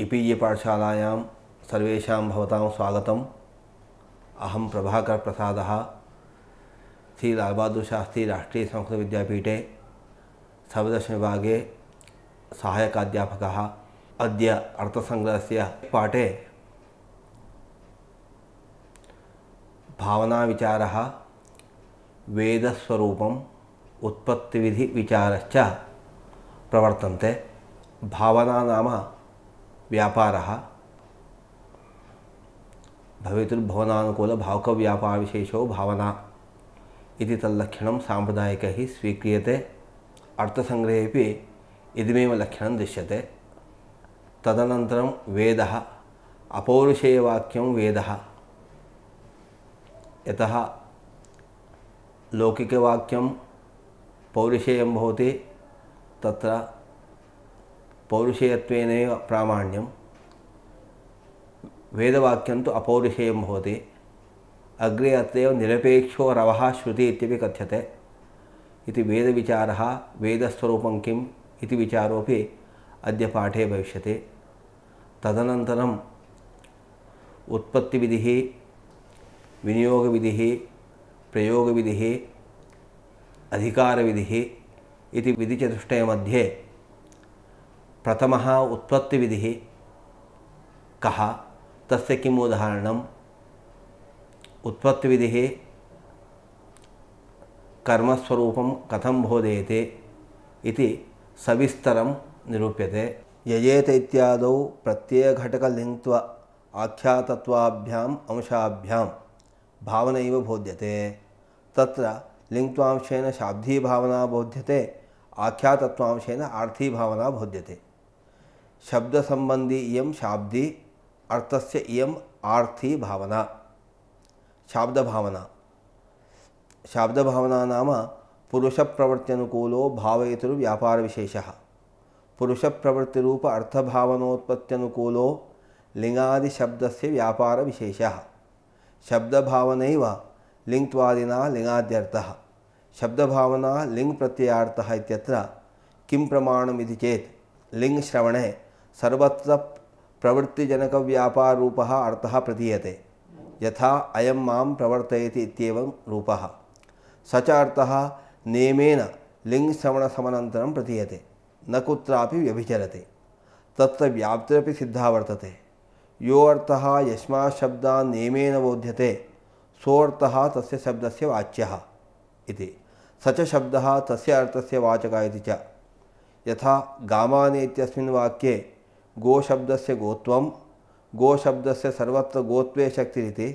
E P अहम पाठशालायां सर्वेषां भवतां स्वागतम् राष्ट्रीय संस्कृत विद्यापीठे सवदश सप्तदशविभागे सहायकाध्यापक अद्य अर्थसंग्रह पाठे भावना विचार भावनाविचारः उत्पत्ति उत्पत्तिविधिविचारश्च प्रवर्तन्ते भावना नाम व्यापारः भवेतुर्भवनानुकूलभावकव्यापारविशेषो भावना इति तल्लक्षणं साम्प्रदायिकैः स्वीक्रियते अर्थसङ्ग्रहेपि लक्षण दृश्य है तदनतर वेद अपौरुषेयवाक्यं वेदः यतः लौकिकवाक्यं पौरुषेयं भवति पौरुषेयत्वेनैव प्राण्यम वेदवाक्यं तो अपौरुषेयं भवति अग्रे अत्रैव निरपेक्षो रवः श्रुति इत्यपि कथ्यते इति वेदविचारः वेदस्वरूपं किम् इति विचारोपि अद्य पाठे भविष्यति तदनन्तरम् उत्पत्तिविधिः विनियोगविधिः प्रयोगविधिः अधिकारविधिः इति विधिचतुष्टयमध्ये प्रथम उत्पत्ति कः तस्य किम् उदाहरणम् उत्पत्तिविधिः सविस्तर निरूप्य बोधयते इति सविस्तरं निरूप्यते यजेत इत्यादौ प्रत्ययघटकलिङ्त्व आख्यातत्वाभ्याम् अंशाभ्यां भावनैव बोध्यते तत्र लिङ्त्वांशेन शाब्दीभावना बोध्यते आख्यातत्वांशेन बोध्यते शब्द संबंधी इयम शाब्दी अर्थस्य इयम आर्थी भावना शाब्द भावना शाब्द भावना नाम पुरुष प्रवृत्त्यनुकूलो भावयतुर व्यापार विशेष पुरुष प्रवृत्ति रूप अर्थ भावनोत्पत्त्यनुकूलो लिंगादि शब्द से व्यापार विशेष शब्द भावन लिंगत्वादिना लिंगाद्यर्थ शब्द भावना लिंग प्रत्ययार्थ किं प्रमाणमिति चेत लिंग श्रवणे सर्वत्र प्रवृत्तिजनक व्यापार रूप अर्थ प्रतीयते यथा अयम मां प्रवर्तयति इत्येवं रूपः स च अर्थः नियमेन लिङ्गश्रवणसमनन्तरं प्रतीयते न कुत्रापि व्यभिचरते तत्र व्याप्तिरपि सिद्धा वर्तते यो अर्थः यस्मात् शब्दान् नियमेन बोध्यते सोऽर्थः तस्य शब्दस्य वाच्यः इति स च शब्दः तस्य अर्थस्य वाचकः इति च यथा गामाने इत्यस्मिन् वाक्ये गोशब्द से गोत्व गोशब्द से सर्वत्र शक्ति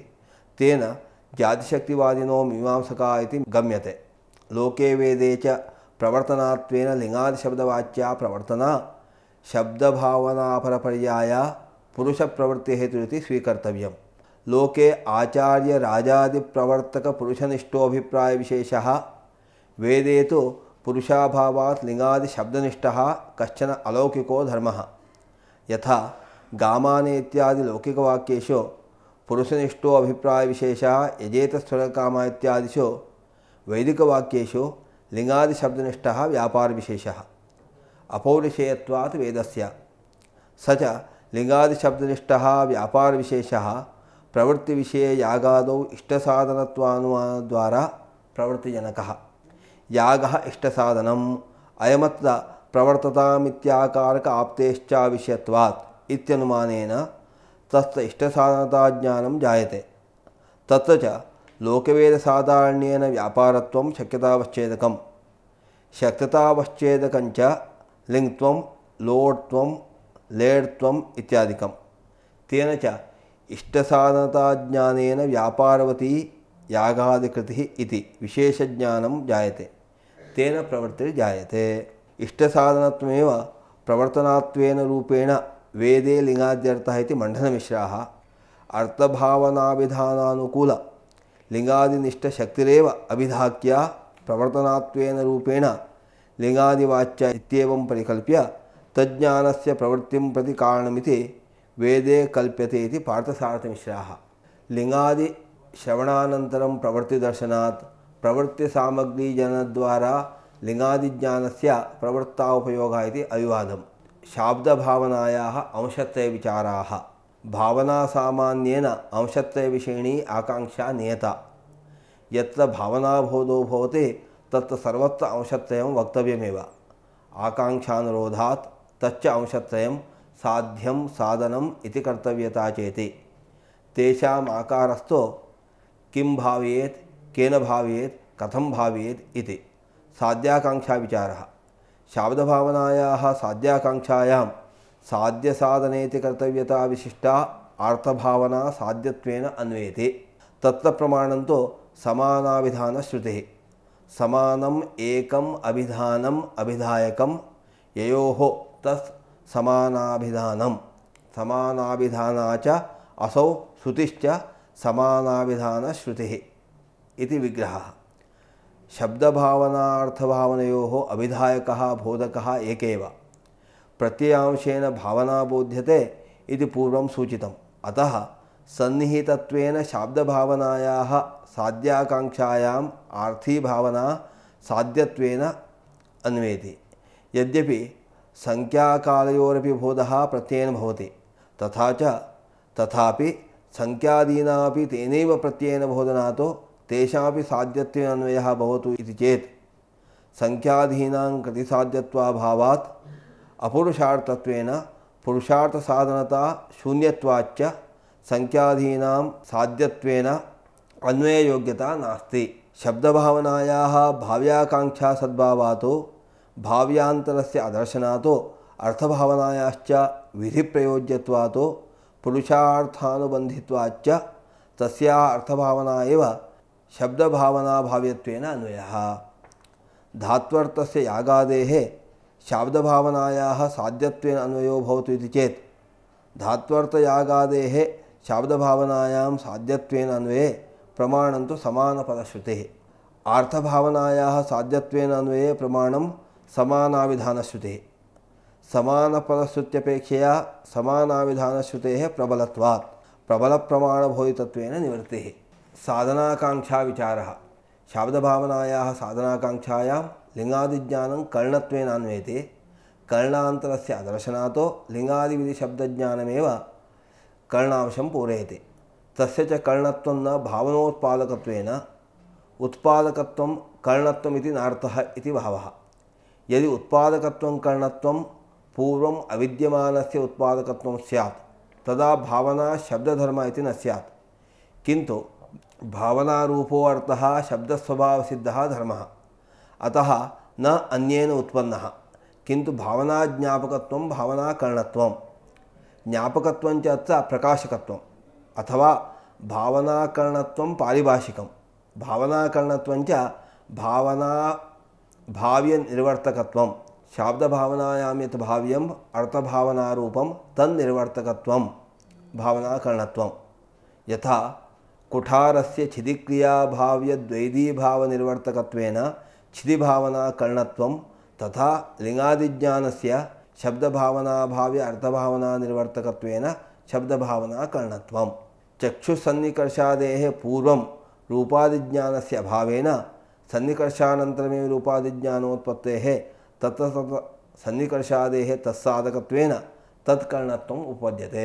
तेन जातिशक्तिवादिनो मीमांसका गम्यते लोके वेदे च प्रवर्तना लिंगादिशब्दवाच्या प्रवर्तना शब्द पुरुष प्रवृत्ति हेतु स्वीकर्तव्य लोके विशेष वेदे तो पुरुषाभावात् लिङ्गादिशब्दनिष्ठः कश्चन अलौकिको धर्मः यथा गामाने इत्यादि लौकिकवाक्येषु पुरुषनिष्ठो अभिप्रायविशेषः यजेतस्वरकाम इत्यादिषु वैदिकवाक्येषु लिङ्गादिशब्दनिष्ठः व्यापारविशेषः अपौरुषेयत्वात् वेदस्य स व्यापार विशेष व्यापारविशेषः प्रवृत्तिविषये यागादौ इष्टसाधनत्वानुमानद्वारा प्रवृत्तिजनक याग इष्टसाधनम् अयमत्र प्रवर्ततामित्याकारक आप्तेश्चाविषयत्वात् इत्यनुमानेन तस्य इष्टसाधनताज्ञानं जायते तत्र च लोकवेदसाधारण्येन व्यापारत्वं शक्यतावश्चेदकं शक्यतावश्चेदकञ्च लिङ्त्वं लोट्त्वं लेड्त्वम् इत्यादिकं तेन च इष्टसाधनताज्ञानेन व्यापारवती यागादिकृतिः इति विशेषज्ञानं जायते तेन प्रवृत्तिर्जायते इष्टसाधनत्वेव प्रवर्तनात्वेन वेदे लिंगाद्यर्थ इति मण्डनमिश्राः अर्थभावनाभिधानानुकूल लिङ्गादिनिष्ठशक्तिरेव अभिधाक्या प्रवर्तनात्वेन रूपेण लिङ्गादिवाच्य इत्येवं प्रवृत्ति तज्ज्ञानस्य प्रवृत्तिं प्रति कारणमिति वेदे कल्प्यते इति पार्थसारथमिश्राः लिङ्गादिश्रवणानन्तरं प्रवृत्तिदर्शनात् प्रवृत्तिसामग्रीजनद्वारा से प्रवृत्ता उपयोगः इति अविवादं शाब्दभावनायाः अंशत्वविचाराः भावनासामान्येन अंशत्वविषयिणी आकाङ्क्षा नियता यत्र भावनाबोधो भवति तत्र सर्वत्र अंशत्रयं वक्तव्यमेव आकाङ्क्षानुरोधात् तच्च अंशत्रयं साध्यम साधनम कर्तव्यता चेती तकारस्थ कि किं कथम केन इति साध्याकाङ्क्षाविचारः शाब्दभावनायाः साध्याकाङ्क्षायां साध्यसाधनेति कर्तव्यता विशिष्टा अर्थभावना साध्यत्वेन अन्वयते तत्र प्रमाणं तु समानाभिधानश्रुतिः समानम् एकम् अभिधानम् अभिधायकं ययोः तत् समानाभिधानं समानाभिधाना च असौ श्रुतिश्च समानाभिधानश्रुतिः इति विग्रहः शब्द शब्दभावनार्थभावनयोः अभिधायक बोधक एक प्रत्यंशन भावना बोध्यते इति पूर्वं सूचितम् अतः भावनाया साध्याकांक्षाया आर्थी भावना साध्य अन्वेति यद्यपि संख्याकालयोरपि बोध प्रत्ययेन भवति तथा च तथापि संख्यादीनापि तेनैव प्रत्ययेन तेषापि साध्यत्वान्वयः भवतु इति चेत् सङ्ख्याधीनां कृतिसाध्यत्वाभावात् अपुरुषार्थत्वेन पुरुषार्थसाधनता शून्यत्वाच्च संख्याधीनां साध्यत्वेन अन्वययोग्यता नास्ति शब्दभावनायाः भाव्याकाङ्क्षा सद्भावातो भाव्यान्तरस्य अदर्शनातो अर्थभावनायाश्च विधिप्रयोज्यत्वातो पुरुषार्थानुबन्धित्वाच्च तस्याः अर्थभावना एव शब्द भावना भाव्यत्वेन अन्वयः धात्वर्थस्य यागादेः शाब्दभावनायाः साध्यत्वेन अन्वयो भवतु इति चेत् धात्वर्थयागादेः शाब्दभावनायां साध्यत्वेन अन्वये प्रमाणं तु समानपदश्रुतेः आर्थभावनायाः साध्यत्वेन अन्वये प्रमाणं समानाविधानश्रुतेः समानपदश्रुत्यपेक्षया समानाविधानश्रुतेः प्रबलत्वात् प्रबलप्रमाणभोजितत्वेन निवृत्तिः साधनाकाङ्क्षाविचारः शाब्दभावनायाः साधनाकाङ्क्षायां लिङ्गादिज्ञानं कर्णत्वेनान्वयते कर्णान्तरस्य दर्शनातो लिङ्गादिविधिशब्दज्ञानमेव कर्णांशं पूरयते तस्य च कर्णत्वं न भावनोत्पादकत्वेन उत्पादकत्वं कर्णत्वमिति नार्थः इति भावः यदि उत्पादकत्वं कर्णत्वं पूर्वम् अविद्यमानस्य उत्पादकत्वं स्यात् तदा भावना शब्दधर्म इति न स्यात् किन्तु भावनारूपो अर्थः शब्दस्वभावसिद्धः धर्मः अतः न अन्येन उत्पन्नः किन्तु भावनाज्ञापकत्वं भावनाकरणत्वं ज्ञापकत्वञ्च अत्र प्रकाशकत्वम् अथवा भावनाकरणत्वं पारिभाषिकं भावनाकरणत्वञ्च भावना भाव्यनिर्वर्तकत्वं शाब्दभावनायां यत् भाव्यम् अर्थभावनारूपं तन्निर्वर्तकत्वं भावनाकरणत्वं यथा कुठार से छिदिक्रियाद्वैदी कुठारस्य छिदिक्रियाभाव्यद्वैधीभावनिर्वर्तकत्वेन कर्णत्व तथा लिंगादिज्ञान से शब्द भावना लिङ्गादिज्ञानस्य शब्दभावनाभाव्य अर्थभावनानिर्वर्तकत्वेन शब्दभावनाकरणत्वं चक्षुसन्निकर्षादेः पूर्वं रूपादिज्ञानस्य अभावेन सन्निकर्षानन्तरमेव रूपादिज्ञानोत्पत्तेः तत्र तत्र सन्निकर्षादेः तत्साधकत्वेन तत्कर्णत्वम् तत्साधक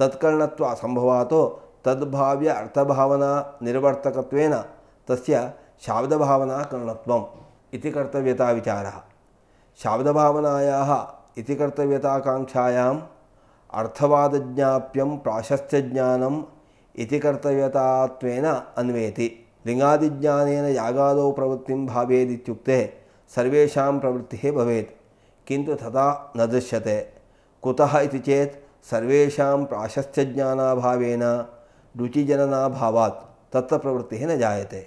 तत्कर्णत्व असम्भवातो तद्भाव्य अर्थभावना निर्वर्तकत्वेन तस्य शाब्दभावना करणत्वम् इति कर्तव्यताविचारः शाब्दभावनायाः इति अर्थवादज्ञाप्यं प्राशस्त्यज्ञानम् इति कर्तव्यतात्वेन अन्वेति लिङ्गादिज्ञानेन यागादौ प्रवृत्तिं भावेदित्युक्ते सर्वेषां प्रवृत्तिः भवेत् किन्तु तथा न दृश्यते कुतः इति चेत् सर्वेषां प्राशस्त्यज्ञानाभावेन रुचिजननाभा प्रवृत्ति न जायते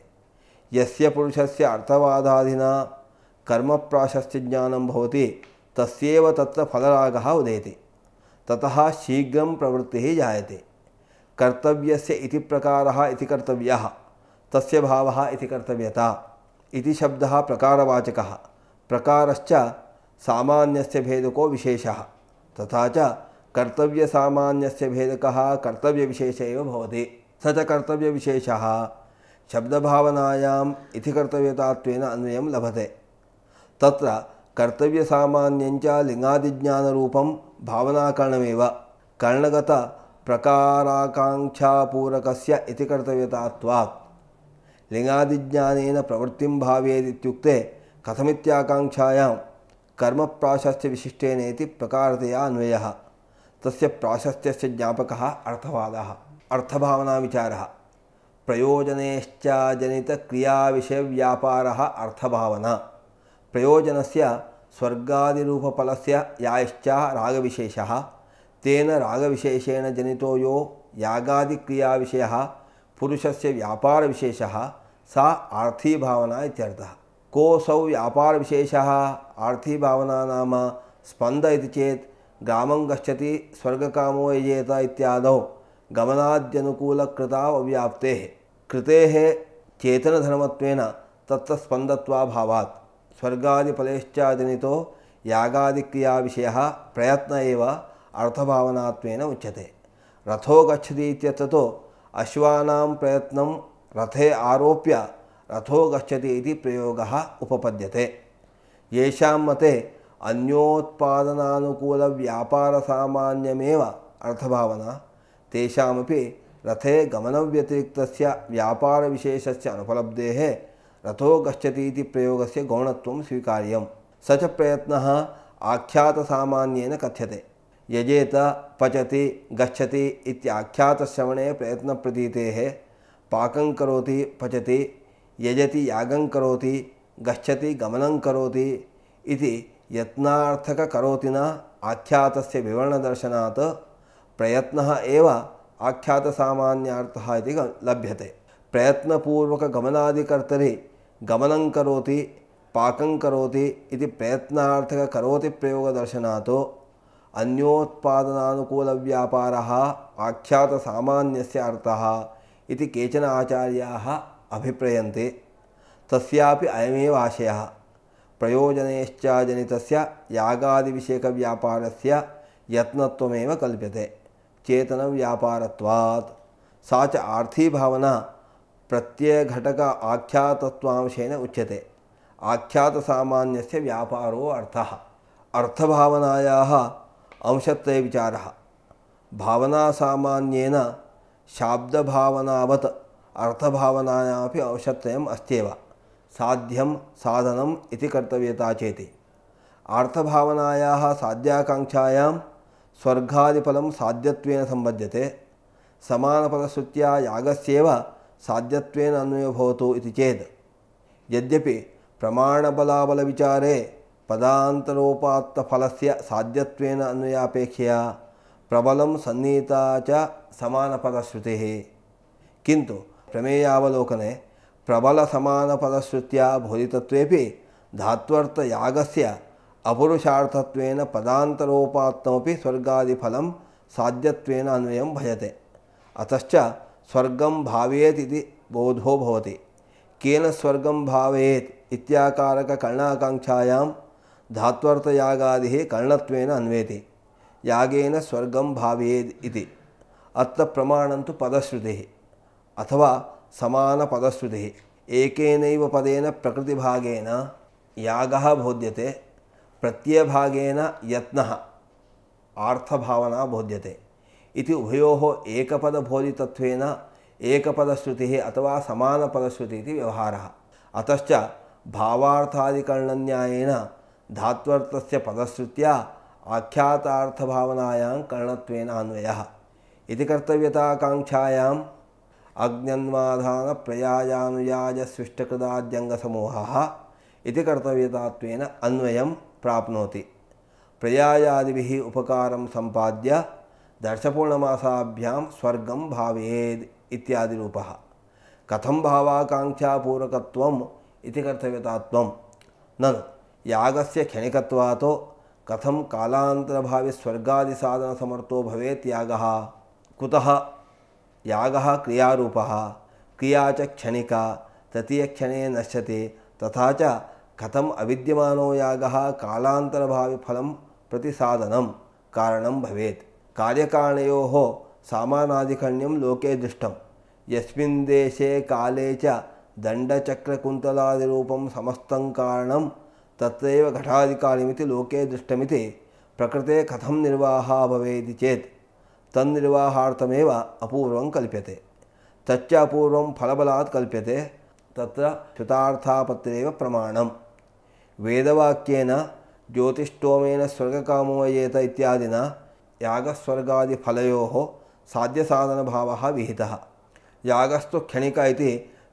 यस्य पुरुषस्य अर्थवादाधिना कर्म प्राशस्त ज्ञान तस्यैव तस्व फलरागः उदेति ततः शीघ्र प्रवृत्ति जायते कर्तव्य इति प्रकारः तस्य कर्तव्यता शब्द प्रकारवाचक प्रकारवाचकः प्रकारश्च सामान्यस्य भेदको विशेषः तथा च कर्तव्यसामान्यस्य भेदकः कर्तव्यविशेष एव भवति स च कर्तव्यविशेषः शब्दभावनायाम् इति कर्तव्यतात्वेन अन्वयं लभते तत्र कर्तव्यसामान्यञ्च लिङ्गादिज्ञानरूपं भावनाकरणमेव कर्णगतप्रकाराकाङ्क्षापूरकस्य इति कर्तव्यतात्वात् लिङ्गादिज्ञानेन प्रवृत्तिं भावेदित्युक्ते कथमित्याकाङ्क्षायां कर्मप्राशस्य विशिष्टेनेति प्रकारतया अन्वयः तस्य प्राशस्त्यस्य ज्ञापकः अर्थवादः अर्थभावनाविचारः प्रयोजनेश्च जनितक्रियाविषयव्यापारः अर्थभावना प्रयोजनस्य स्वर्गादिरूपफलस्य यायश्च विशेष तेन विशेषेण जनितो यो यागादिक्रियाविषयः व्यापार विशेष सा कौसौ व्यापार विशेष आर्थी भावना नाम स्पंद चेत गाम गति स्वर्गकामो यजेत इत्यादौ गमनाद्यनुकूलकृताव्याप्तेः कृतेः चेतनधर्मत्वेन तत्तस्पन्दत्वाभावात् स्वर्गादिफलेश्चाजनितो विषय प्रयत्न अर्थभावना उच्यते रथो गच्छति तो तु अश्वानां प्रयत्नं रथे आरोप्य रथो गच्छति इति प्रयोगः उपपद्यते येषां मते सामान्यमेव अर्थभावना तेषामपि रथे व्यापार विशेष अनुपलब्धे रथो प्रयोग से गौणत्वं स्वीकार्यं स च प्रयत्नः आख्यातसामान्येन कथ्यते यजेत पचति गच्छति इत्याख्यातश्रवणे प्रतीते पाकं करोति पचति यजति यागं करोति गच्छति गमनं करोति इति ಯತ್ನಾರ್ಥಕ ಕರೋತಿನ ಆಖ್ಯಾತಸ್ಯ ವಿವರಣದರ್ಶನಾತ್ ಪ್ರಯತ್ನ ಏವ ಆಖ್ಯಾತ ಸಾಮಾನ್ಯಾರ್ಥ ಇತಿ ಲಭ್ಯತೆ ಪ್ರಯತ್ನಪೂರ್ವಕ ಗಮನಾದಿಕರ್ತರಿ ಗಮನಂ ಕರೋತಿ ಪಾಕಂ ಕರೋತಿ ಇತಿ ಪ್ರಯತ್ನಾರ್ಥಕ ಕರೋತಿ ಪ್ರಯೋಗದರ್ಶನಾತ್ ಅನ್ಯೋತ್ಪಾದನಾನುಕೂಲ ವ್ಯಾಪಾರ ಆಖ್ಯಾತ ಸಾಮಾನ್ಯಸ್ಯ ಅರ್ಥ ಇತಿ ಕೇಚನ ಆಚಾರ್ಯಾಹ ಅಭಿಪ್ರಯಂತೆ ತಸ್ಯಾಪಿ ಅಯಮೇವ ಆಶಯः प्रयोजनेश्चाजनितस्य यागादिविषयकव्यापारस्य यत्नत्वमेव कल्प्यते चेतनव्यापारत्वात् सा च आर्थीभावना प्रत्ययघटक आख्यातत्वांशेन उच्यते आख्यातसामान्यस्य व्यापारो अर्थः अर्थभावनायाः अंशत्वे विचारः भावनासामान्येन शाब्दभावनावत् अर्थभावनायामपि अंशत्वयम् अस्त्येव ಸಾಧ್ಯ ಸಾಧನಿಯ ಚೇತಿ ಆರ್ಥಾವನಾಧ್ಯಾಕಾಂ ಸ್ವರ್ಗಾಫಲ್ಯ ಸಂಬಂಧತೆ ಸನಪದಶ್ರುತಿಯ ಯಾಗಸ್ವ ಸಾಧ್ಯ ಅನ್ವಯವೂತು ಚೇದ ಯದ್ಯ ಪ್ರಮಬಲಬಲ ವಿಚಾರ ಪದಾಂತರಫಲಸ ಸಾಧ್ಯಕ್ಷೆಯ ಪ್ರಬಲ ಸನ್ನಿಹಿತ ಕಿಂತು ಪ್ರಮೇಯಾವಲೋಕನೆ ಪ್ರಬಲಸಮಾನಪದಶ್ರುತ್ಯ ಭೋದಿತತ್ವೇಪಿ ಧಾತ್ವರ್ಥಯಾಗಸ್ಯ ಅಪುರುಷಾರ್ಥತ್ವೇನ ಪದಾಂತರೋಪಾತ್ಮಪಿ ಸ್ವರ್ಗಾದಿಫಲಂ ಸಾಧ್ಯತ್ವೇನ ಅನ್ವಯಂ ಭಜತೆ ಅತಶ್ಚ ಸ್ವರ್ಗಂ ಭಾವೇತ್ ಇತಿ ಬೋಧೋ ಭವತಿ ಕೇನ ಸ್ವರ್ಗಂ ಭಾವೇತ್ ಇತ್ಯಾಕಾರಕ ಕರ್ಣಾಕಾಂಕ್ಷಾಯಾಂ ಧಾತ್ವರ್ಥಯಾಗಾದಿ ಕರ್ಣತ್ವೇನ ಅನ್ವೇತಿ ಯಾಗೇನ ಸ್ವರ್ಗಂ ಭಾವೇದ್ ಇತಿ ಅರ್ಥ ಪ್ರಮಾಣಂತು ಪದಶ್ರುತಿ ಅಥವಾ समानपदश्रुतिः एकेनैव पदेन प्रकृतिभागेन याग बोध्यते प्रत्ययभागेन यत्नः आर्थभावना बोध्यते इति उभयोः एकपदबोधितत्वेन एकपदश्रुतिः अथवा समानपदश्रुतिः इति व्यवहारः अतश्च भावार्थादिकर्णन्यायेन धात्वर्थस्य पदश्रुत्या आख्यातार्थभावनायां कर्णत्वेन अन्वयः इति कर्तव्यताकाङ्क्षायां අඥ්ඥන්වාධාන ප්‍රයායානුයාජ සෘෂ්ඨකදාජ්‍යංග සමෝහා ඉති කර්තව්‍යතාත්වයන අන්වයම් ප්‍රාප්නෝති. ප්‍රයායාදිවිහි උපකාරම් සම්පාද්‍ය දර්ශපූර්ණමාසාභ්‍යාම් ස්වර්ගම් භාවයේද ඉත්‍යාදිරූපහ. කතම් භාවාකාංචාපූරකත්වම් ඉතිකර්තව්‍යතාත්වම් නන යාගස්ය කෙනෙකත්වාතෝ කතම් කාලාන්තරභාවි ස්වර්ගාදිසාධන සමර්ථෝ භවේ ත්‍යාගහ කුතහ याग क्रियारूपः क्रिया च तृतीय क्षण नश्यते तथा च कथम याग यागः प्रति साधन कारण भवेत् कार्यकारणयोः सामानाधिकरण्यं लोके दृष्टं यस्मिन् देशे काले च दण्डचक्रकुन्तलादिरूपं समस्तं कारणं तत्रैव लोके दृष्टि प्रकृते कथम निर्वाह भवेदिति चेत तन्निर्वाहार्थमेव अपूर्वं कल्प्यते तच्च अपूर्वं फलबलात् कल्प्यते तत्र श्रुतार्थापत्रेव प्रमाणं वेदवाक्येन ज्योतिष्टोमेन स्वर्गकामोयेत इत्यादिना यागस्वर्गादिफलयोः साध्यसाधनभावः विहितः यागस्तु क्षणिक इति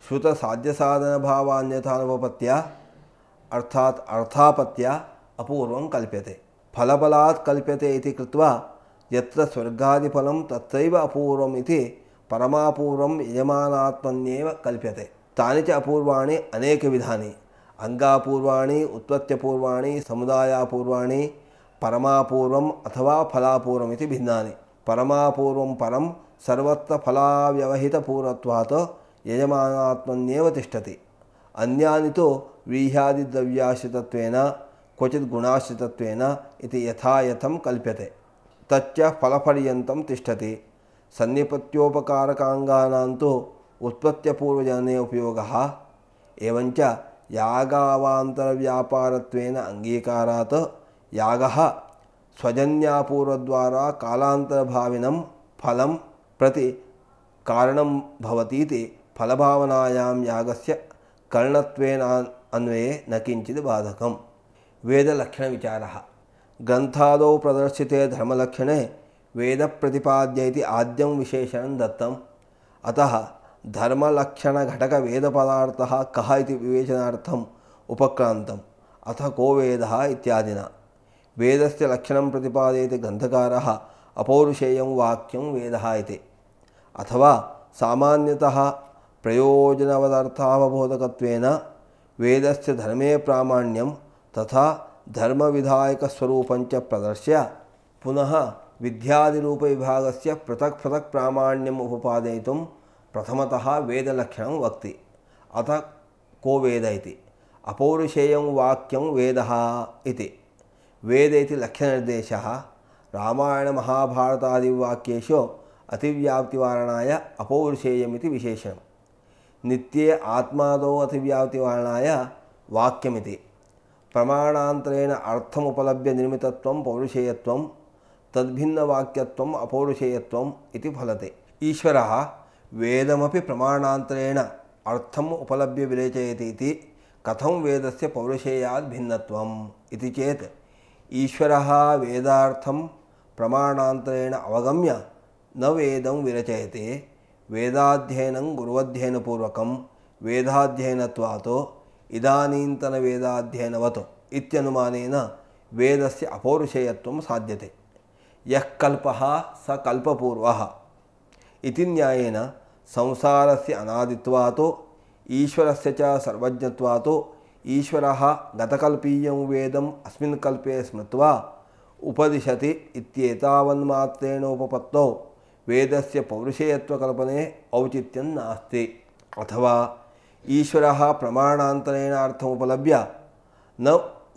श्रुतसाध्यसाधनभावान्यथानुपपत्या अर्थात् अर्थापत्या अपूर्वं कल्प्यते फलबलात् कल्प्यते इति कृत्वा ఎత్ర స్వర్గాదిఫలం తత్రైవ అపూర్వం ఇది పరమాపూర్వం యజమానాత్మన్యేవ కల్పతే తాని అపూర్వాణి అనేక విధాని అంగాపూర్వాణి ఉత్పత్తిపూర్వాణి సముదాయాపూర్వాణి పరమాపూర్వం అథవా ఫలాపూర్వం ఇది భిన్నాని పరమాపూర్వం పరం సర్వత్ర ఫలావ్యవహిత పూర్వత్వాత్ యజమానాత్మన్యేవ తిష్టతి అన్యానితో వీహ్యాది ద్రవ్యాశ్రితత్వేన క్వచిత్ గుణాశ్రితత్వేన ఇది యథాయథం కల్ప్యతే తచ్చ ఫలపర్యంతం తిష్టతి సన్నిపత్యోపకారకాంగానాంతో ఉత్పత్తిపూర్వజనే ఉపయోగ ఏవంచ యాగావాంతరవ్యాపారత్వేన అంగీకారాత్ యాగ స్వజన్యాపూర్వద్వారా కాలాంతరభావినం ఫలం ప్రతి కారణం భవతీతి ఫలభావనాయాం యాగస్ కర్ణత్వేన అన్వయే నకించిది బాధకం వేదలక్షణ విచారా ग्रन्थादौ प्रदर्शिते धर्मलक्षणे वेद प्रतिद्य आद्य विशेषण दत्तम् अतः धर्मलक्षण घटक इति विवेचनार्थम् उपक्रान्तम् अथ को वेद इत्यादिना वेदस्य लक्षणं प्रतिपादयति ग्रन्थकारः अपौरुषेयं वाक्यं वेदः इति अथवा सामान्यतः प्रयोजनवदर्थावबोधकत्वेन वेदस्य धर्मे प्रामाण्यं तथा धर्म विधायक स्वरूपंच प्रदर्श्य पुनः विद्यादिरूप विभाग से पृथक पृथक प्राण्यम उपपादय प्रथमतः वेदलक्षण वक्ति अथ को वेद अपौरषेय अपौरुषेयं वाक्यं वेदः इति वेद इति रायण रामायणमहाभारतादिवाक्येषु अतिव्याप्तिवारणाय अपौरुषेयमिति विशेषणं नित्ये आत्मादौ अतिव्याप्तिवारणाय वाक्यमिति प्रमाणांतरेण अर्थमुपलभ्य निर्मितत्वं पौरुषेयत्वं तद्भिन्नवाक्यत्वम् अपौरुषेयत्वम् फलते ईश्वर वेदमी प्रमाणान्तरेण अर्थम् उपलभ्य विरेचयति इति कथं वेदस्य पौरुषेयात् भिन्नत्वम् इति चेत् ईश्वरः वेदार्थं अवगम्य न वेद विरचयते वेदाध्ययनं गुरुवध्ययनपूर्वकं तो ಇದಾನೀಂತನ ವೇದಾಧ್ಯಯನವತು ಇತ್ಯನುಮಾನೇನ ವೇದಸ್ಯ ಅಪೌರುಷೇಯತ್ವ ಸಾಧ್ಯತೆ ಯಃ ಕಲ್ಪ ಸ ಕಲ್ಪಪೂರ್ವ ಇತಿ ನ್ಯಾಯೇನ ಸಂಸಾರಸ್ಯ ಅನಾದಿತ್ವಾತು ಈಶ್ವರಸ್ಯ ಚ ಸರ್ವಜ್ಞತ್ವಾತು ಈಶ್ವರಃ ಗತಕಲ್ಪೀಯಂ ವೇದಂ ಅಸ್ಮಿನ್ ಕಲ್ಪೆ ಸ್ಮೃತ್ವಾ ಉಪದಿಶತಿ ಇತ್ಯೇತಾವನ್ಮಾತ್ರೇಣೋಪಪತ್ತೌ ವೇದಸ್ಯ ಪೌರುಷೇಯತ್ವಕಲ್ಪನೆ ಔಚಿತ್ಯಂ ನಾಸ್ತಿ ಅಥವಾ ईश्वर प्रमाणान्तरेण अर्थमुपलभ्य न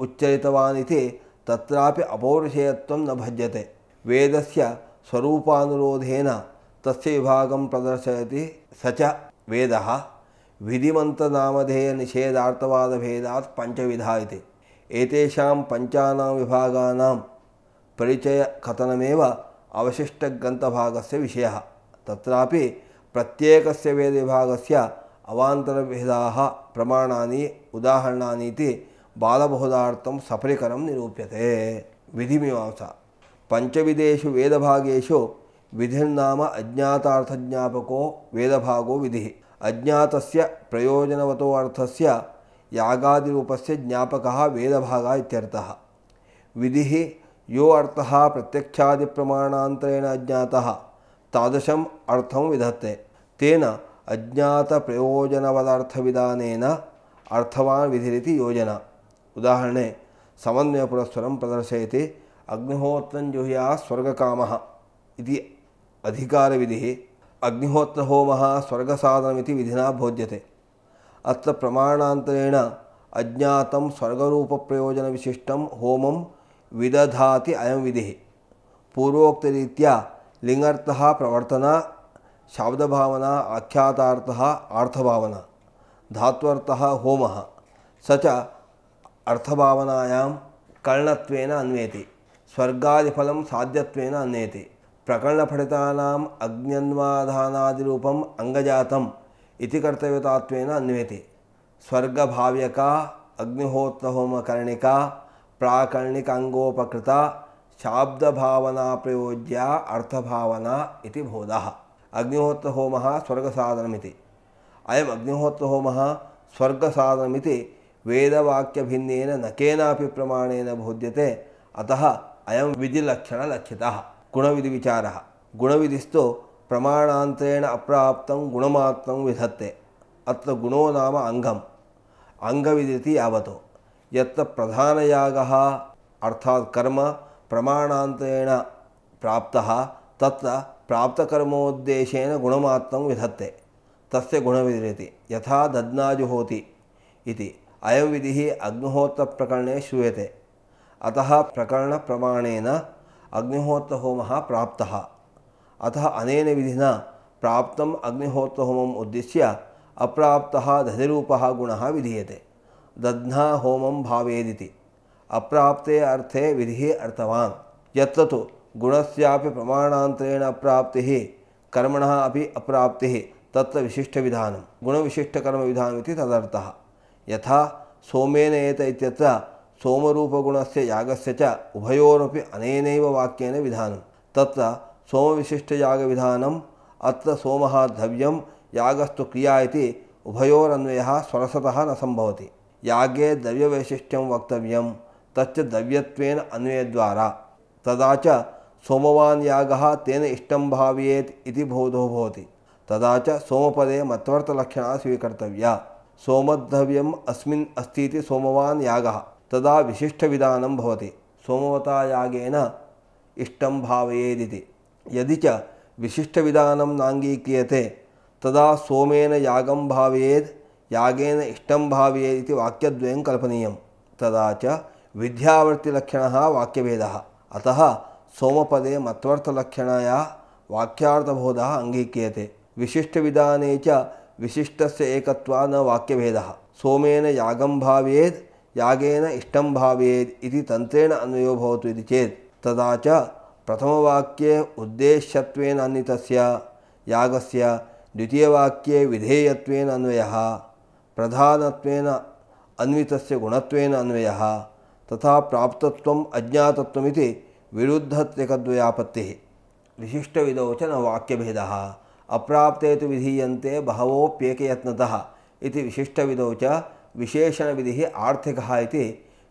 उच्चरितवान् इति तत्रापि अपौरुषेयत्वं न भज्यते वेदस्य स्वरूपानुरोधेन तस्य विभागं प्रदर्शयति स च वेदः विधिमन्त्रनामधेयनिषेधार्थवादभेदात् पञ्चविधा इति एतेषां पञ्चानां विभागानां परिचयकथनमेव अवशिष्टग्रन्थभागस्य विषयः तत्रापि प्रत्येकस्य वेदविभागस्य అవాంతరభేదా ప్రమాణాన్ని ఉదాహరణాన్ని ఇది బాలబోధార్థం సపరికరం నిరూప్యతే విధిమీమాంస పంచవిధేషు వేదభాగేషు విధిర్నామ అజ్ఞాతార్థజ్ఞాపకో వేదభాగో విధి అజ్ఞాతస్య ప్రయోజనవతో అర్థస్య యాగాదిరూపస్య జ్ఞాపక వేదభాగ ఇత్యర్థ విధి यो अर्थ प्रत्यक्षादि प्रमाणांतरेण ज्ञाता तादृशम अर्थम विधत्ते तेन ಅಜ್ಞಾತಪ್ರಯೋಜನವದರ್ಥವಿಧಾನೇನ ಅರ್ಥವಾನ್ ವಿಧಿರಿತಿ ಯೋಜನಾ ಉದಾಹರಣೆ ಸಮನ್ವಯ ಪುರಸ್ಸರಂ ಪ್ರದರ್ಶಯತಿ ಅಗ್ನಿಹೋತ್ರಂಜುಹ್ಯಾ ಸ್ವರ್ಗಕಾಮ ಇತಿ ಅಧಿಕಾರ ವಿಧಿ ಅಗ್ನಿಹೋತ್ರಹೋಮ ಸ್ವರ್ಗಸಾಧನಮಿತಿ ವಿಧಿನಾ ಭೋಜ್ಯತೆ ಅತ್ರ ಪ್ರಮಾಣಾಂತರೇಣ ಅಜ್ಞಾತಂ ಸ್ವರ್ಗರೂಪಪ್ರಯೋಜನವಿಶಿಷ್ಟಂ ಹೋಮಂ ವಿದಧಾತಿ ಅಯಂ ವಿಧಿ ಪೂರ್ವೋಕ್ತರೀತ್ಯಾ ಲಿಂಗರ್ಥ ಪ್ರವರ್ತನ शाब्दभावना आख्याता आर्थभावना धात्वर्थः होमः स च अर्थभावनायां कर्णत्वेन अन्वेति स्वर्गादिफलं साध्यत्वेन अन्वेति प्रकरणपठितानाम् अग्न्यन्वाधानादिरूपम् अङ्गजातम् इति कर्तव्यतात्वेन अन्वेति स्वर्गभाव्यका अग्निहोत्रहोमकर्णिका प्राकर्णिकाङ्गोपकृता शाब्दभावना प्रयोज्या अर्थभावना इति बोधः अग्निहोत्रहोमः स्वर्गसाधनमिति अयम् अग्निहोत्रहोमः वेदवाक्य भिन्न न केनापि प्रमाणेन बोध्यते अतः अयं विधिलक्षणलक्षितः गुणविधिविचारः गुणविधिस्तु प्रमाणान्तरेण अप्राप्तं गुणमात्रं विधत्ते अत्र गुणो नाम अङ्गम् अङ्गविदिति यावतो यत्र प्रधानयागः अर्थात् कर्म प्रमाणान्तरेण प्राप्तः तत्र प्राप्तकर्मोद्देशेन गुणमात्र विधत्ते तस्य गुणविदिरेति यथा दध्नाजुहोति इति अयं विधिः अग्निहोत्रप्रकरणे श्रूयते अतः प्रकरणप्रमाणेन अग्निहोत्रहोमः प्राप्तः अतः अनेन विधिना प्राप्तम् अग्निहोत्रहोमम् उद्दिश्य अप्राप्तः दधिरूपः गुणः विधीयते दध्ना होमं भावेदिति अप्राप्ते अर्थे विधि अर्थवा यत्र गुणस्यापि प्रमाणांतरेण अप्राप्ति कर्मण अभी अप्राप्ति तत्र विशिष्ट विधान गुण विशिष्ट कर्म विधान तदर्थः यथा सोमेन एत इत्यत्र सोमरूपगुणस्य यागस्य च उभयोरपि अनेनैव वाक्येन विधानं तत्र विधान अत्र सोम द्रव्यं यागस्तु क्रिया इति उभयोरन्वयः न संभव यागे द्रव्यवैशिष्ट्यं वक्त तच्च द्रव्यत्वेन अन्वयद्वारा तदा च सोमवान याग तेन इष्टं भावयेत् बोधो तदा च सोमपदे मत्वर्थलक्षणा स्वीकर्तव्या सोमद्धव्यम् अस्मिन् अस्ति इति सोमवान् यागः तदा विशिष्टविधानं भवति सोमवतायागेन इष्टं भावयेदिति यदि च विशिष्टविधानं नाङ्गीक्रियते तदा सोमेन यागम भावयेद् यागेन इष्ट भावयेत् इति वाक्यद्वयं कल्पनीयं तदा च विद्यावर्तिलक्षण वाक्यभेदः अतः ಸೋಮಪದೇ ಮತ್ವರ್ಥಲಕ್ಷಣಯ ವಾಕ್ಯಾರ್ಥಬೋಧ ಅಂಗೀಕ್ರಿಯತೆ ವಿಶಿಷ್ಟವಿಧಾನೇ ಚ ವಿಶಿಷ್ಟಸ್ಯ ಏಕತ್ವಾನ ವಾಕ್ಯಭೇದ ಸೋಮೇನ ಯಾಗಂ ಭಾವೇದ್ ಯಾಗೇನ ಇಷ್ಟಂ ಭಾವೇದ್ ಇತಿ ತಂತ್ರೇಣ ಅನ್ವಯೋ ಭವತು ಇದು ಚೇತ್ ತದಾಚ ಚ ಪ್ರಥಮವಾಕ್ಯೆ ಉದ್ದೇಶ್ಯತ್ವೇನ ಅನ್ವಿತಸ್ಯ ಯಾಗಸ್ಯ ದ್ವಿತೀಯವಾಕ್ಯೆ ವಿಧೇಯತ್ವೇನ ಅನ್ವಯ ಪ್ರಧಾನತ್ವೇನ ಅನ್ವಿತಸ್ಯ ಗುಣತ್ವೇನ ಅನ್ವಯ ತಥಾ ಪ್ರಾಪ್ತತ್ವಂ ಅಜ್ಞಾತತ್ವಮಿತಿ विरुद्धत्रिकद्वयापत्तिः विशिष्टविधौ च न वाक्यभेद अप्राप्ते तो विधीये बहवोऽप्येकयत्नतः विशिष्ट विशिष्टविधौ च विशेषणविधिः आर्थिकः इति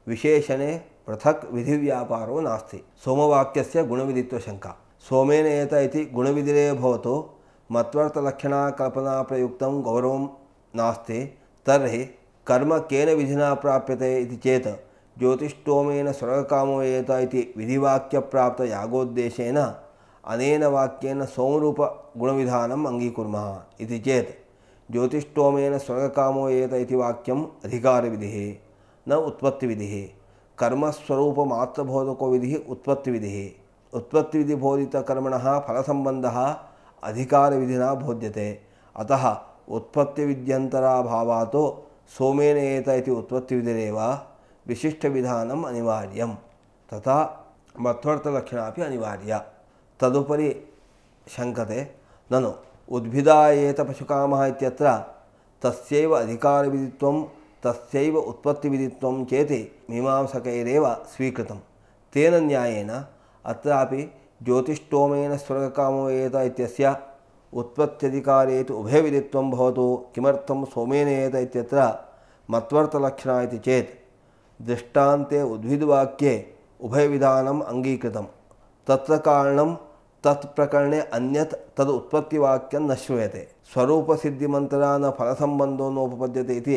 विशेषणे पृथक् विधिव्यापारो नास्ति गुण गुणविदित्वशङ्का सोमेन एत गुण इति गुणविदिरे कल्पना प्रयुक्त गौरव नास्ति तर्हि कर्म केन विधिना प्राप्यते इति चेत् ज्योतिषोम स्वर्गकामो एत इति विधिवाक्यप्राप्तयागोद्देशेन अनेन वाक्येन सौरूपगुणविधानम् अङ्गीकुर्मः इति चेत् ज्योतिष्टोमेन स्वर्गकामो एत इति वाक्यम् अधिकारविधिः न उत्पत्तिविधिः कर्मस्वरूपमात्रबोधको विधिः उत्पत्तिविधिः उत्पत्तिविधिबोधितकर्मणः फलसम्बन्धः अधिकारविधिना बोध्यते अतः उत्पत्तिविद्यन्तराभावात् सोमेन एत इति उत्पत्तिविधिरेव विशिष्ट विधानम अनिवार्यम तथा मध्वर्थलक्षणा अनिवार्य तदुपरि शङ्कते ननु उद्भिदायेत पशुकामः इत्यत्र तस्यैव अधिकारविधित्वं तस्यैव उत्पत्तिविधित्वं चेति मीमांसकैरेव स्वीकृतं तेन न्यायन अत्रापि ज्योतिष्टोमेन स्वर्गकामो एत इत्यस्य उत्पत्त्यधिकारे तु उभयविधित्वं सोमेन एत इत्यत्र चेत दृष्टान्ते उभय उभयविधानम् अंगीकृत तत्र कारण तत्प्रकरणे अन्यत् तद उत्पत्तिवाक्य न श्रूयते स्वरूप स्वरूपसिद्धिमन्तरा न फल संबंधो नोपपद्यते इति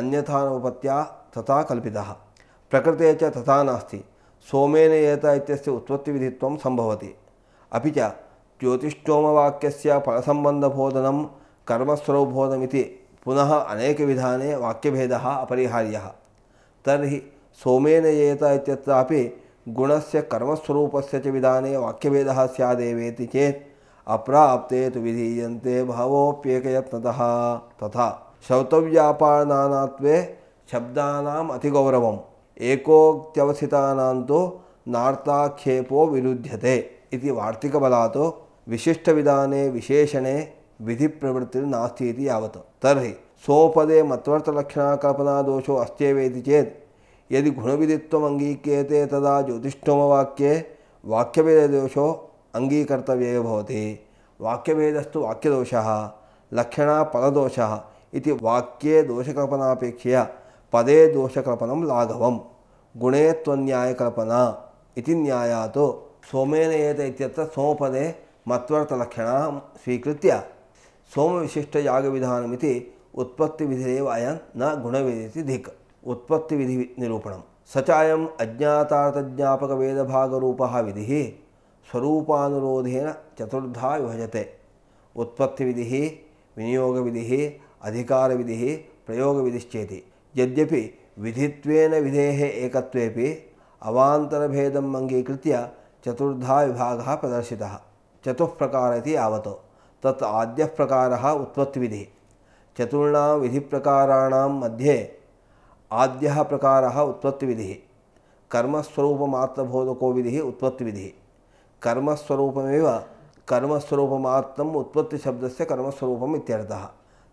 अन्यथानुपत्या तथा कल्पितः प्रकृते च तथा नास्ति सोमेन एत इत्यस्य उत्पत्तिविधित्वं सम्भवति अपि च ज्योतिष्टोमवाक्यस्य फलसम्बन्धबोधनं कर्मस्वरूपबोधमिति पुनः विधाने वाक्यभेदः अपरिहार्यः तरी सोमेन येत इत्यत्रापि गुणस्य कर्मस्वरूपस्य च विधाने वाक्यभेदः स्यादेवेति चेत् अप्राप्ते तु विधीयन्ते भावोऽप्येकयत्नतः तथा शौतव्यापारनानात्वे शब्दानाम् अतिगौरवम् एकोक्त्यवसितानां तु नार्ताख्येपो विरुध्यते इति वार्तिकबलात् विशिष्टविधाने विशेषणे विधि इति तरी सोपदे मत्वर्थलक्षणा कल्पना दोषो अस्त्येवेति यदि गुणविदित्वम् अङ्गीक्रियते तदा ज्योतिष्ठोमवाक्ये वाक्यभेददोषो अङ्गीकर्तव्यः भवति वाक्यभेदस्तु वाक्यदोषः लक्षणपददोषः इति वाक्ये दोषकल्पनापेक्षया पदे दोषकल्पनं लाघव गुणे त्वन्यायकल्पना इति न्यायात् सोमेन एत स्वीकृत सोम मत्वर्थलक्षणां स्वीकृत्य सोमविशिष्टयागविधानमिति उत्पत्ति विधिरेव अयं न गुण विधि धिक उत्पत्ति विधि निरूपणं स चायम् अज्ञातार्थज्ञापकवेदभागरूपः विधि स्वरूपानुरोधेन चतुर्धा विभजते उत्पत्तिविधिः विधि अधिकारविधिः प्रयोगविधिश्चेति यद्यपि विधित्वेन विधेः एकत्वेपि अवान्तरभेदम् अङ्गीकृत्य चतुर्धा विभागः प्रदर्शितः चतुः प्रकार इति यावत् तत् आद्यः प्रकारः उत्पत्तिविधिः विधि प्रकाराण मध्ये उत्पत्ति विधि कर्मस्वरूपमात्रबोधको विधि उत्पत्ति विधि कर्मस्वरूपमेव कर्मस्वरूपमात्रम् उत्पत्तिशब्दस्य से इत्यर्थः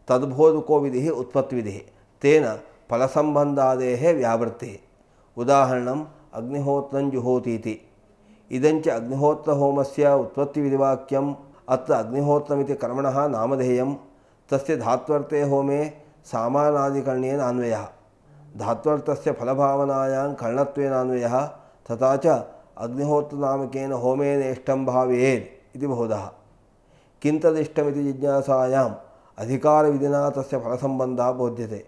तद्बोधको उत्पत्ति विधि तेन व्यावृत्ति उदाहरण अग्निहोत्र जुहोती इदंच अग्निहोत्रहोम से उत्पत्तिवाक्यम अत्र अग्निहोत्रमिति कर्मणः नामधेयं तस्य धात्वर्थेः होमे सामानादिकरणेन अन्वयः धात्वर्थस्य फलभावनायां करणत्वेन अन्वयः तथा च अग्निहोत्रनामकेन होमेन इष्टं भावेत् इति बहुधः किं तदिष्टमिति जिज्ञासायाम् अधिकारविधिना तस्य फलसम्बन्धः बोध्यते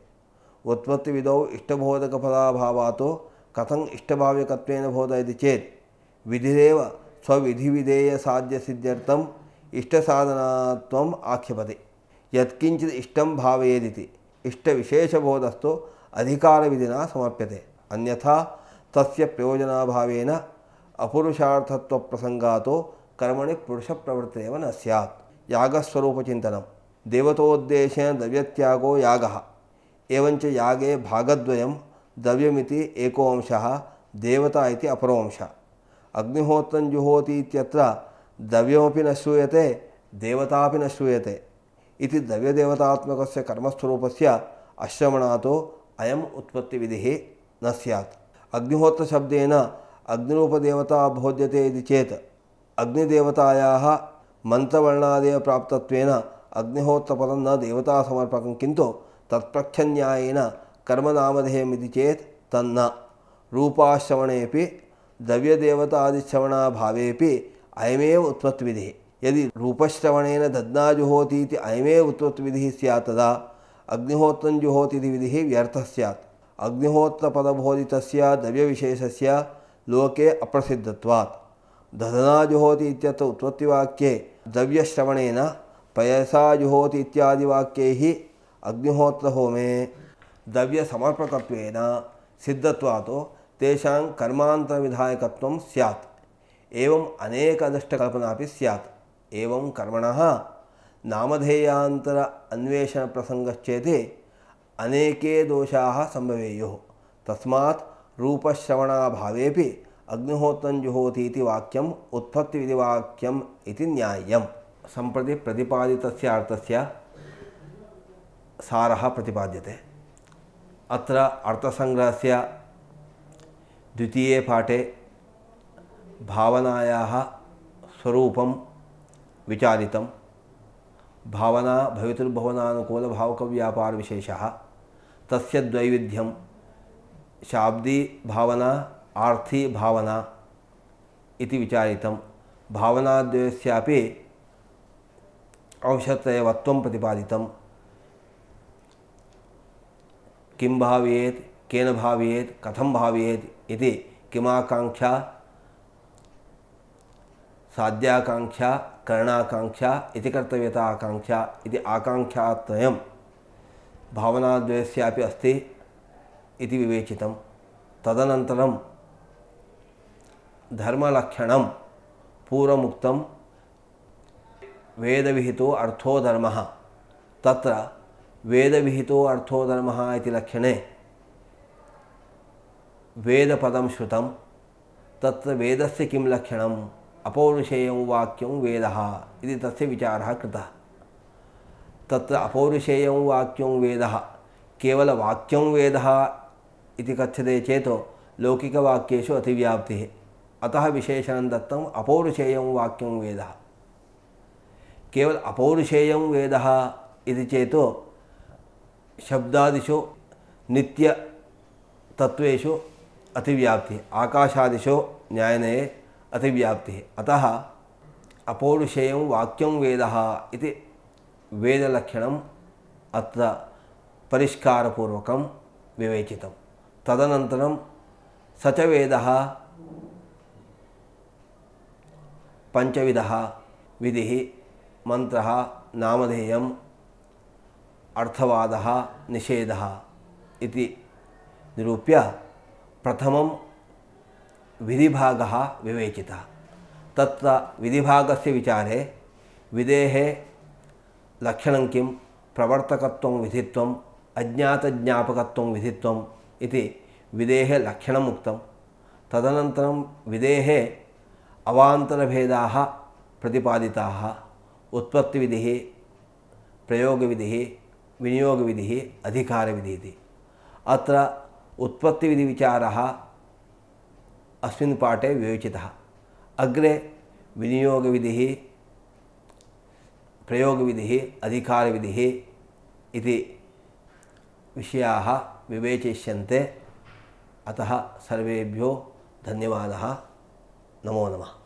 उत्पत्तिविधौ इष्टबोधकफलाभावात् कथम् इष्टभाव्यकत्वेन बोध इति चेत् विधिरेव स्वविधिविधेयसाध्यसिद्ध्यर्थम् इष्टसाधनात्वम् आक्षेपते इष्ट भावेदी इष्ट भावेदिति अधिकार विधिना समर्प्यते अन्यथा तस्य प्रयोजना भावेन अपुरुषार्थत्व प्रसंगा तो कर्मणि पुरुष पुरुषप्रवृत्तिरेव न स्यात् यागस्वरूपचिन्तनं देवतोद्देशेन द्रव्यत्यागो यागः एवञ्च यागे भागद्वयं द्रव्यमिति एको अंशः देवता इति अपरो अंशः अग्निहोत्रं जुहोति इत्यत्र द्रव्यमपि न श्रूयते देवतापि न श्रूयते ఇది దవ్యదేవతాత్మక కర్మస్వరూపస్య అశ్రమణాతో అయం ఉత్పత్తి విధి న అగ్నిహోత్ర అగ్నిహోత్రశబ్దేన అగ్నిరూపదేవత బోధ్యతే ఇది చేత్ అగ్నిదేవతాయా మంత్రవర్ణాదయ ప్రాప్తత్వేన అగ్నిహోత్రపదం న దేవతా సమర్పకం తత్ప్రఖ్యన్యాయన తత్ప్రఖ్యన్యాయేన కర్మనామధేయమిది చేత్ తన్న రూపాశ్రవణేపి ద్రవ్యదేవతాదిశ్రవణాభావేపి అయమేవ ఉత్పత్తివిధి यदि रूपश्रवणेन दध्ना जुहोति इति अयमेव उत्पत्तिविधिः तदा अग्निहोत्रं जुहोति इति विधिः व्यर्थः द्रव्य विशेष द्रव्यविशेषस्य लोके अप्रसिद्धवात् दधना जुहोति उत्पत्तिवाक्ये द्रव्यश्रवणेन पयसा जुहोति इत्यादिवाक्यैः अग्निहोत्रहोमे द्रव्यसमर्पकत्वेन सिद्धत्वात् तेषां कर्मान्तरविधायकत्वं स्यात् एवं अनेकदृष्टकल्पना अपि स्यात् एवं कर्मण नामधेयांतर अन्वेषण प्रसंगश्चेते अनेके दोषा संभवेयुः तस्मा रूपश्रवणाभावेपि अग्निहोत्रञ्जुहोति इति वाक्यम् उत्पत्तिविधिवाक्यम् न्याय संप्रति प्रतिपादित अर्थ अर्थस्य सारः प्रतिपाद्यते अत्र अर्थसङ्ग्रहस्य द्वितीये पाठे भावनाया स्वरूपं विचारित भावना भवितुर्भवनाकूल भावकव्यापार विशेष तस्वैविध्यम शाब्दी भावना आर्थी भावना इति विचारितं भावनाद्वयस्यापि अंशत्रयवत्वं प्रतिपादितं किं भावेत् केन भावेत् कथम भावेत् किंक्षा साध्याकांक्षा करणाकांक्षा इति कर्तव्यता आकांक्षा इति आकांक्षात्रयम् भावनाद्वयस्यापि अस्ति इति विवेचितं तदनन्तरं धर्मलक्षणं पूर्वमुक्तं वेदविहितो अर्थो धर्मः तत्र वेदविहितो अर्थो धर्मः इति लक्षणे वेदपदं श्रुतं तत्र वेदस्य किं लक्षणम् अपौरुषेयं वाक्यं वेद विचार कृत विचारः कृतः तत्र वेद वाक्यं वेद केवलवाक्यं वेदः इति कथ्यते चेत लौकिकवाक्येषु अतिव्याप्तिः अतः विशेषण दत्त अपौरुषेय वाक्यं वेद केवल अपौरुषेय वेद इति चेत् शब्दादिषु नित्यतत्त्वेषु अतिव्याप्तिः आकाशादिषु न्यायनये अतिव्याप्तिः अतः अपौरुषेयं वाक्यं वेद इति वेदलक्षणम् अत्र परिष्कारपूर्वकं विवेचितं तदनन्तरं स च वेदः पञ्चविधः विधिः मन्त्रः नामधेयम् अर्थवादः निषेधः निरूप्य प्रथमं विधिभाग विवेचितः तत्र विधिभागस्य विचारे कि लक्षणं विधि प्रवर्तकत्वं विधित्वम् अज्ञातज्ञापकत्वं विधित्वम् इति विधेः लक्षणम् उक्तं तदनन्तरं विधेः विधि प्रतिपादिताः उत्पत्तिविधिः प्रयोगविधिः विनियोगविधिः अधिकारविधिः इति अत्र उत्पत्तिविधिविचारः अस्मिन् पाठे विवेचितः अग्रे विनियोगविधिः प्रयोगविधिः अधिकारविधिः इति विषयाः विवेचिष्य अतः सर्वेभ्यो धन्यवादः नमो नमः